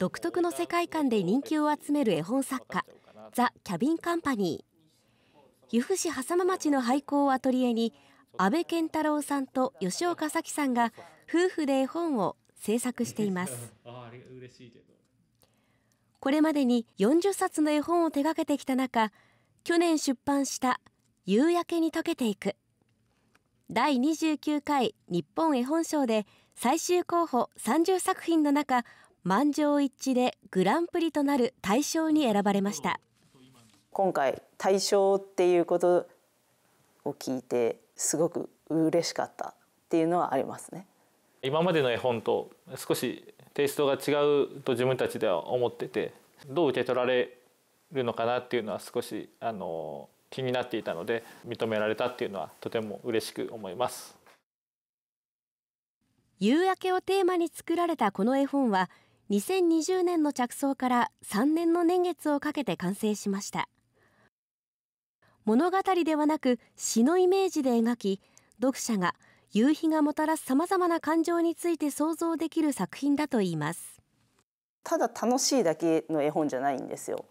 独特の世界観で人気を集める絵本作家ザ・キャビンカンパニー由布市笠間町の廃校をアトリエに安倍健太郎さんと吉岡咲さんが夫婦で絵本を制作していますこれまでに40冊の絵本を手掛けてきた中去年出版した「夕焼けに溶けていく」第29回日本絵本賞で最終候補30作品の中満場一致でグランプリとなる大賞に選ばれました今回大賞っていうことを聞いてすごく嬉しかったっていうのはありますね今までの絵本と少しテイストが違うと自分たちでは思っててどう受け取られるのかなっていうのは少しあの気になっていたので認められたっていうのはとても嬉しく思います夕焼けをテーマに作られたこの絵本は2020年の着想から3年の年月をかけて完成しました物語ではなく詩のイメージで描き読者が夕日がもたらすさまざまな感情について想像できる作品だといいますただ楽しいだけの絵本じゃないんですよ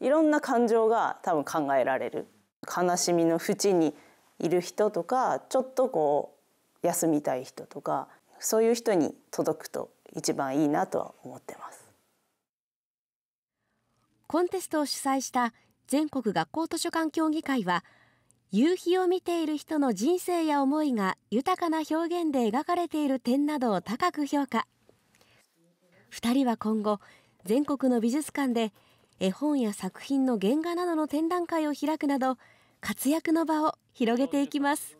いろんな感情が多分考えられる悲しみの淵にいる人とかちょっとこう休みたい人とかそういう人に届くと一番いいなとは思ってますコンテストを主催した全国学校図書館協議会は夕日を見ている人の人生や思いが豊かな表現で描かれている点などを高く評価2人は今後全国の美術館で絵本や作品の原画などの展覧会を開くなど活躍の場を広げていきます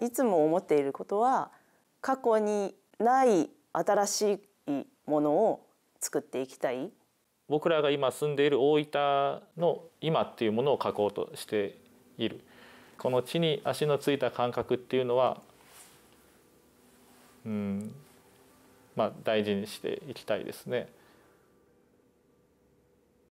いつも思っていることは過去にない新しいものを作っていきたい僕らが今住んでいる大分の今っていうものを書こうとしているこの地に足のついた感覚っていうのはうんまあ大事にしていきたいですね。